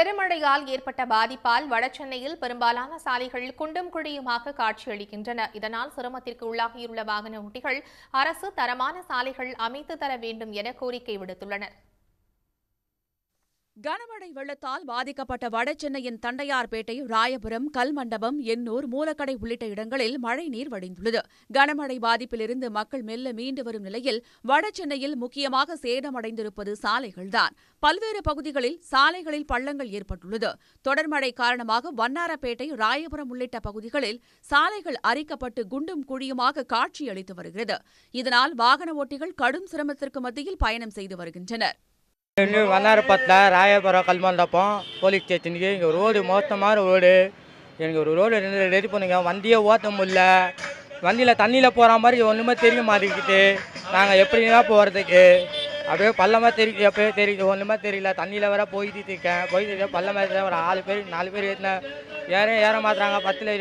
பெருமழையால் ஏற்பட்ட பாதிப்பால் வடசென்னையில் பெரும்பாலான சாலைகள் குண்டும் குழியுமாக காட்சியளிக்கின்றன இதனால் சிரமத்திற்கு உள்ளாகியுள்ள வாகன ஓட்டிகள் அரசு தரமான சாலைகள் அமைத்து தர வேண்டும் என கோரிக்கை விடுத்துள்ளனா் கனமழை வெள்ளத்தால் பாதிக்கப்பட்ட வடசென்னையின் தண்டையார்பேட்டை ராயபுரம் கல்மண்டபம் எண்ணூர் மூலக்கடை உள்ளிட்ட இடங்களில் மழைநீர் வடிந்துள்ளது கனமழை பாதிப்பிலிருந்து மக்கள் மெல்ல மீண்டு வரும் நிலையில் வடசென்னையில் முக்கியமாக சேதமடைந்திருப்பது சாலைகள்தான் பல்வேறு பகுதிகளில் சாலைகளில் பள்ளங்கள் ஏற்பட்டுள்ளது தொடர் மழை காரணமாக வண்ணாரப்பேட்டை ராயபுரம் உள்ளிட்ட பகுதிகளில் சாலைகள் அரிக்கப்பட்டு குண்டும் குழியுமாக காட்சியளித்து வருகிறது இதனால் வாகன ஓட்டிகள் கடும் சிரமத்திற்கு மத்தியில் பயணம் செய்து வருகின்றனா் ನೀವು ವನ್ನಾರಪತ್ಲ ராயபுரம் கல்மண்டப்பம் போலீஸ் ஸ்டேஷனுக்கு இங்கே ரோடு மோசமான ரோடு எனக்கு ஒரு ரோடு ரெண்டு ரெடி பண்ணுங்க வண்டியை ஓட்ட முடில வண்டியில் தண்ணியில் போகிற மாதிரி ஒன்றுமே தெரிய மாட்டேங்கிட்டு நாங்கள் எப்படின்னா போகிறதுக்கு அப்படியே பள்ளமாக தெரியுது எப்போயே தெரியுது ஒன்றுமே தெரியல தண்ணியில் வேற போயிட்டு இருக்கேன் போயிட்டு பள்ளமாக இருக்கிற ஒரு நாலு பேர் நாலு பேர் ஏற்றின ஏற ஏற மாத்துறாங்க பத்தில்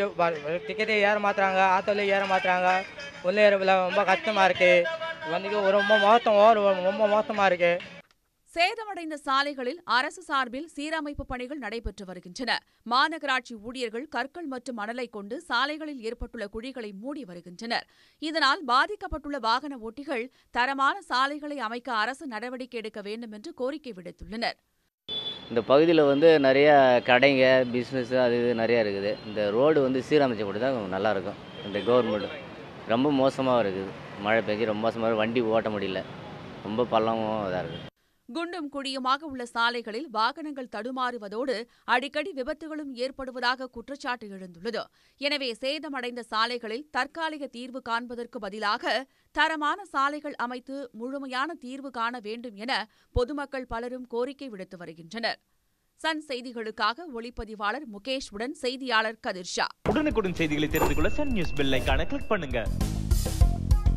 டிக்கெட்டே ஏற மாத்துறாங்க ஆட்டோவில் ஏற மாத்துறாங்க ஒன்றும் ஏறவில்லை ரொம்ப கஷ்டமாக இருக்குது வண்டிக்கு ரொம்ப மோசம் ரொம்ப மோசமாக இருக்குது சேதமடைந்த சாலைகளில் அரசு சார்பில் சீரமைப்பு பணிகள் நடைபெற்று வருகின்றன மாநகராட்சி ஊழியர்கள் கற்கள் மற்றும் மணலை கொண்டு சாலைகளில் ஏற்பட்டுள்ள குழிகளை மூடி வருகின்றனர் இதனால் பாதிக்கப்பட்டுள்ள வாகன ஓட்டிகள் தரமான சாலைகளை அமைக்க அரசு நடவடிக்கை எடுக்க வேண்டும் என்று கோரிக்கை விடுத்துள்ளனர் இந்த பகுதியில் வந்து நிறைய கடைங்க பிஸ்னஸ் அது இது நிறையா இருக்குது இந்த ரோடு வந்து சீரமைச்ச கொடுத்தா தான் நல்லாயிருக்கும் இந்த கவர்மெண்ட் ரொம்ப மோசமாக இருக்குது மழை பெஞ்சு ரொம்ப மோசமாக வண்டி ஓட்ட முடியல ரொம்ப பள்ளமும் இதாக இருக்குது குண்டும் குழியுமாக உள்ள சாலைகளில் வாகனங்கள் தடுமாறுவதோடு அடிக்கடி விபத்துகளும் ஏற்படுவதாக குற்றச்சாட்டு எழுந்துள்ளது எனவே சேதமடைந்த சாலைகளில் தற்காலிக தீர்வு காண்பதற்கு பதிலாக தரமான சாலைகள் அமைத்து முழுமையான தீர்வு காண வேண்டும் என பொதுமக்கள் பலரும் கோரிக்கை விடுத்து வருகின்றனர் சன் செய்திகளுக்காக ஒளிப்பதிவாளர் முகேஷுடன் செய்தியாளர் கதிர்ஷா உடனுக்குடன் செய்திகளை தெரிந்து கொள்ள சன் நியூஸ் பெல்லைக்கான கிளிக் பண்ணுங்க